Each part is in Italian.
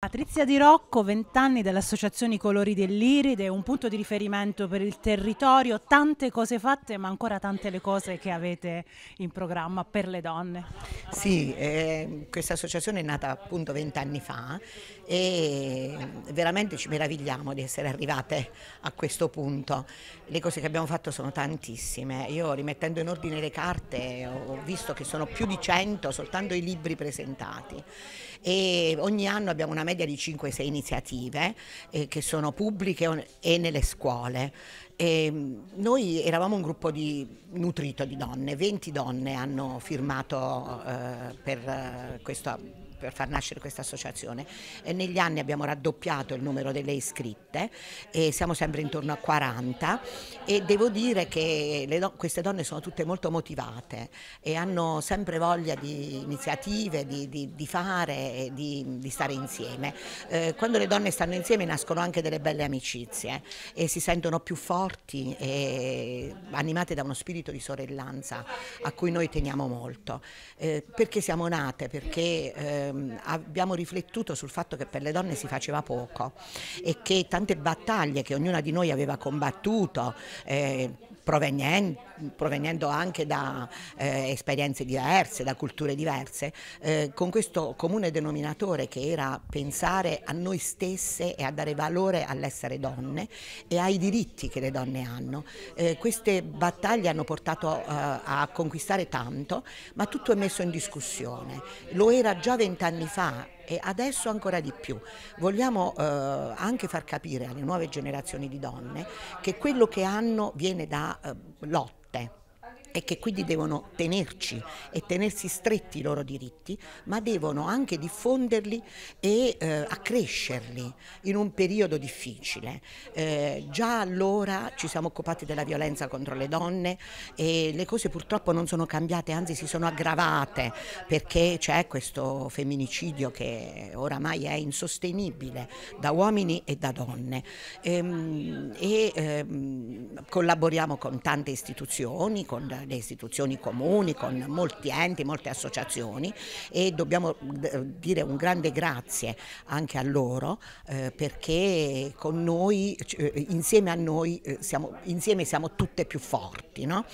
Patrizia Di Rocco, 20 anni dell'Associazione I Colori dell'Iride, un punto di riferimento per il territorio, tante cose fatte ma ancora tante le cose che avete in programma per le donne. Sì, eh, questa associazione è nata appunto 20 anni fa e veramente ci meravigliamo di essere arrivate a questo punto. Le cose che abbiamo fatto sono tantissime, io rimettendo in ordine le carte ho visto che sono più di 100 soltanto i libri presentati e ogni anno abbiamo una media di 5-6 iniziative eh, che sono pubbliche e nelle scuole. E ehm, noi eravamo un gruppo di, nutrito di donne, 20 donne hanno firmato eh, per eh, questo per far nascere questa associazione. E eh, negli anni abbiamo raddoppiato il numero delle iscritte e siamo sempre intorno a 40 e devo dire che do queste donne sono tutte molto motivate e hanno sempre voglia di iniziative, di, di, di fare e di, di stare insieme. Eh, quando le donne stanno insieme nascono anche delle belle amicizie e si sentono più forti e animate da uno spirito di sorellanza a cui noi teniamo molto. Eh, perché siamo nate? Perché eh, ehm, abbiamo riflettuto sul fatto che per le donne si faceva poco e che tante battaglie che ognuna di noi aveva combattuto, eh, provenendo anche da eh, esperienze diverse, da culture diverse, eh, con questo comune denominatore che era pensare a noi stesse e a dare valore all'essere donne e ai diritti che le donne hanno. Eh, queste battaglie hanno portato eh, a conquistare tanto, ma tutto è messo in discussione. Lo era già vent'anni fa e adesso ancora di più. Vogliamo eh, anche far capire alle nuove generazioni di donne che quello che hanno viene da eh, lotte e che quindi devono tenerci e tenersi stretti i loro diritti, ma devono anche diffonderli e eh, accrescerli in un periodo difficile. Eh, già allora ci siamo occupati della violenza contro le donne e le cose purtroppo non sono cambiate, anzi si sono aggravate perché c'è questo femminicidio che oramai è insostenibile da uomini e da donne. Ehm, e, e eh, collaboriamo con tante istituzioni, con le istituzioni comuni, con molti enti, molte associazioni e dobbiamo dire un grande grazie anche a loro eh, perché con noi, eh, insieme a noi, eh, siamo, insieme siamo tutte più forti. No?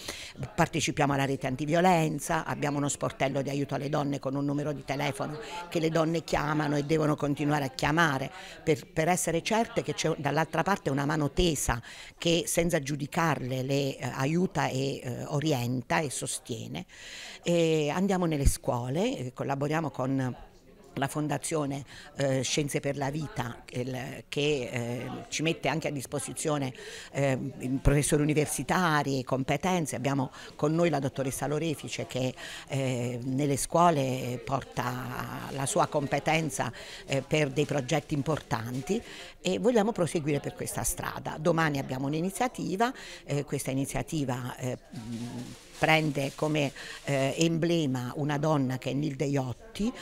Partecipiamo alla rete antiviolenza, abbiamo uno sportello di aiuto alle donne con un numero di telefono che le donne chiamano e devono continuare a chiamare per, per essere certe che c'è dall'altra parte una mano tesa che senza giudicarle le eh, aiuta e eh, orienta orienta e sostiene. E andiamo nelle scuole, eh, collaboriamo con la Fondazione eh, Scienze per la Vita che, che eh, ci mette anche a disposizione eh, professori universitari, e competenze, abbiamo con noi la dottoressa Lorefice che eh, nelle scuole porta la sua competenza eh, per dei progetti importanti e vogliamo proseguire per questa strada. Domani abbiamo un'iniziativa, eh, questa iniziativa prende come emblema una donna che è Nilde Iotti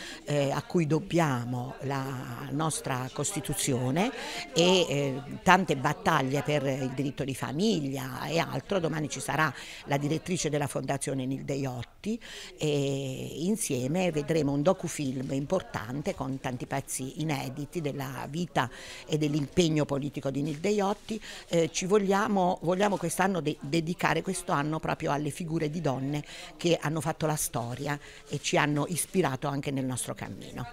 a cui cui dobbiamo la nostra Costituzione e eh, tante battaglie per il diritto di famiglia e altro. Domani ci sarà la direttrice della Fondazione Nilde Iotti tutti e insieme vedremo un docufilm importante con tanti pezzi inediti della vita e dell'impegno politico di Nilde Deiotti. Eh, ci vogliamo, vogliamo quest'anno de dedicare questo anno proprio alle figure di donne che hanno fatto la storia e ci hanno ispirato anche nel nostro cammino.